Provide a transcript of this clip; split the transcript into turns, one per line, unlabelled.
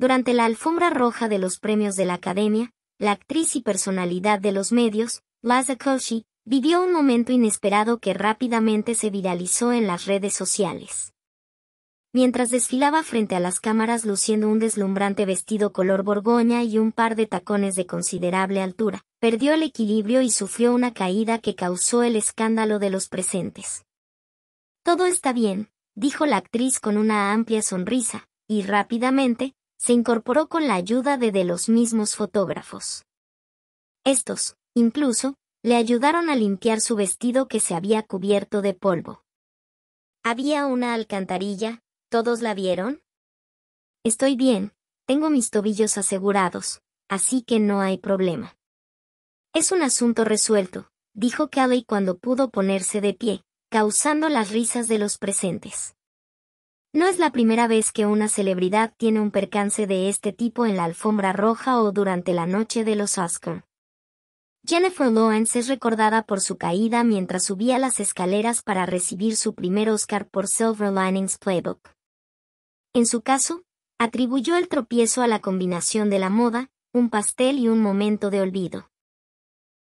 Durante la alfombra roja de los premios de la Academia, la actriz y personalidad de los medios, Laza Koshy, vivió un momento inesperado que rápidamente se viralizó en las redes sociales. Mientras desfilaba frente a las cámaras luciendo un deslumbrante vestido color borgoña y un par de tacones de considerable altura, perdió el equilibrio y sufrió una caída que causó el escándalo de los presentes. Todo está bien, dijo la actriz con una amplia sonrisa, y rápidamente, se incorporó con la ayuda de los mismos fotógrafos. Estos, incluso, le ayudaron a limpiar su vestido que se había cubierto de polvo. Había una alcantarilla, ¿todos la vieron? Estoy bien, tengo mis tobillos asegurados, así que no hay problema. Es un asunto resuelto, dijo Callie cuando pudo ponerse de pie, causando las risas de los presentes. No es la primera vez que una celebridad tiene un percance de este tipo en la alfombra roja o durante la noche de los Oscar. Jennifer Lawrence es recordada por su caída mientras subía las escaleras para recibir su primer Oscar por Silver Linings Playbook. En su caso, atribuyó el tropiezo a la combinación de la moda, un pastel y un momento de olvido.